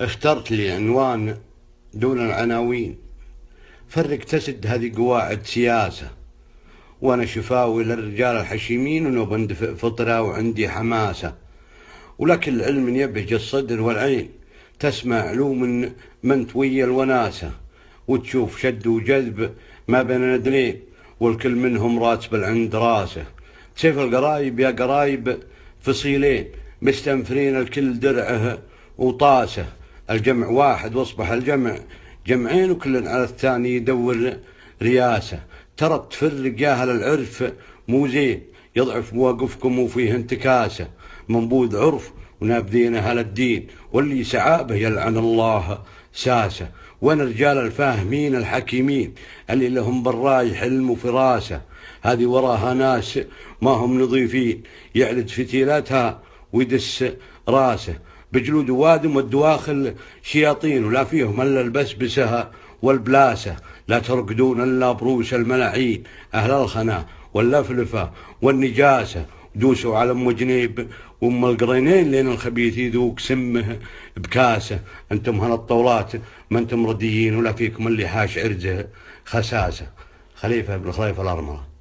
اخترت لي عنوان دون العناوين فرق تسد هذه قواعد سياسة وأنا شفاوي للرجال الحشيمين ونو بندفئ فطرة وعندي حماسة ولكن العلم يبهج الصدر والعين تسمع علوم من تويا الوناسة وتشوف شد وجذب ما بين ندلين والكل منهم راتب العند راسه سيف القرايب يا قرايب فصيلين مستنفرين الكل درعه وطاسه الجمع واحد واصبح الجمع جمعين وكل على الثاني يدور رياسة ترى تفرق ياهل العرف مو زين يضعف مواقفكم وفيه انتكاسة منبوذ عرف ونابذين أهل الدين واللي سعابه يلعن الله ساسة وين رجال الفاهمين الحكيمين اللي لهم بالراي حلم وفراسة هذه وراها ناس ما هم نظيفين يعلد فتيلاتها ويدس راسه بجلود وادم والدواخل شياطين ولا فيهم الا البسبسه والبلاسه لا ترقدون الا بروس الملاعين اهل الخنا واللفلفه والنجاسه دوسوا على ام جنيب وام القرينين لين الخبيث يذوق سمه بكاسه انتم هنا الطولات ما انتم رديين ولا فيكم اللي حاش عرجه خساسه خليفه بن خليفه الارمله